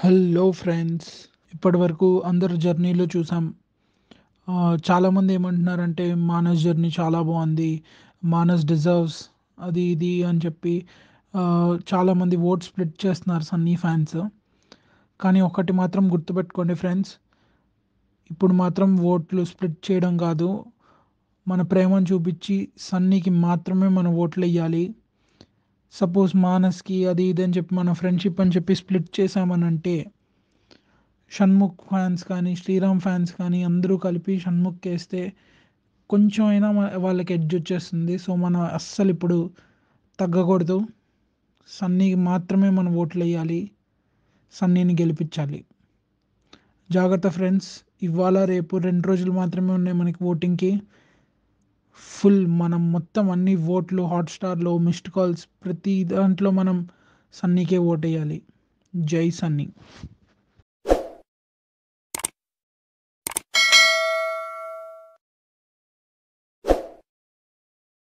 hello friends ఇప్పటి వరకు అందరు జర్నీలో చూసాం చాలామంది ఏమంటున్నారంటే మానస్ జర్నీ చాలా బాగుంది మానస్ డిజర్వ్స్ అది ఇది అని చెప్పి చాలామంది ఓట్ స్ప్లిట్ చేస్తున్నారు సన్నీ ఫ్యాన్స్ కానీ ఒకటి మాత్రం గుర్తుపెట్టుకోండి ఫ్రెండ్స్ ఇప్పుడు మాత్రం ఓట్లు స్ప్లిట్ చేయడం కాదు మన ప్రేమను చూపించి సన్నీకి మాత్రమే మన ఓట్లు వేయాలి సపోజ్ మానస్కి అది ఇది అని చెప్పి మన ఫ్రెండ్షిప్ అని చెప్పి స్ప్లిట్ అంటే షణ్ముఖ్ ఫ్యాన్స్ కానీ శ్రీరామ్ ఫ్యాన్స్ కానీ అందరూ కలిపి షణ్ముఖ్ వేస్తే కొంచెం అయినా వాళ్ళకి ఎడ్జ్ వచ్చేస్తుంది సో మనం అస్సలు ఇప్పుడు తగ్గకూడదు సన్నీకి మాత్రమే మనం ఓట్లు వేయాలి సన్నీని గెలిపించాలి జాగ్రత్త ఫ్రెండ్స్ ఇవాళ రేపు రెండు రోజులు మాత్రమే ఉన్నాయి మనకి ఓటింగ్కి ఫుల్ మనం మొత్తం అన్ని ఓట్లు హాట్స్టార్లో మిస్డ్ కాల్స్ ప్రతి దాంట్లో మనం సన్నీకే ఓటు వేయాలి జై సన్నీ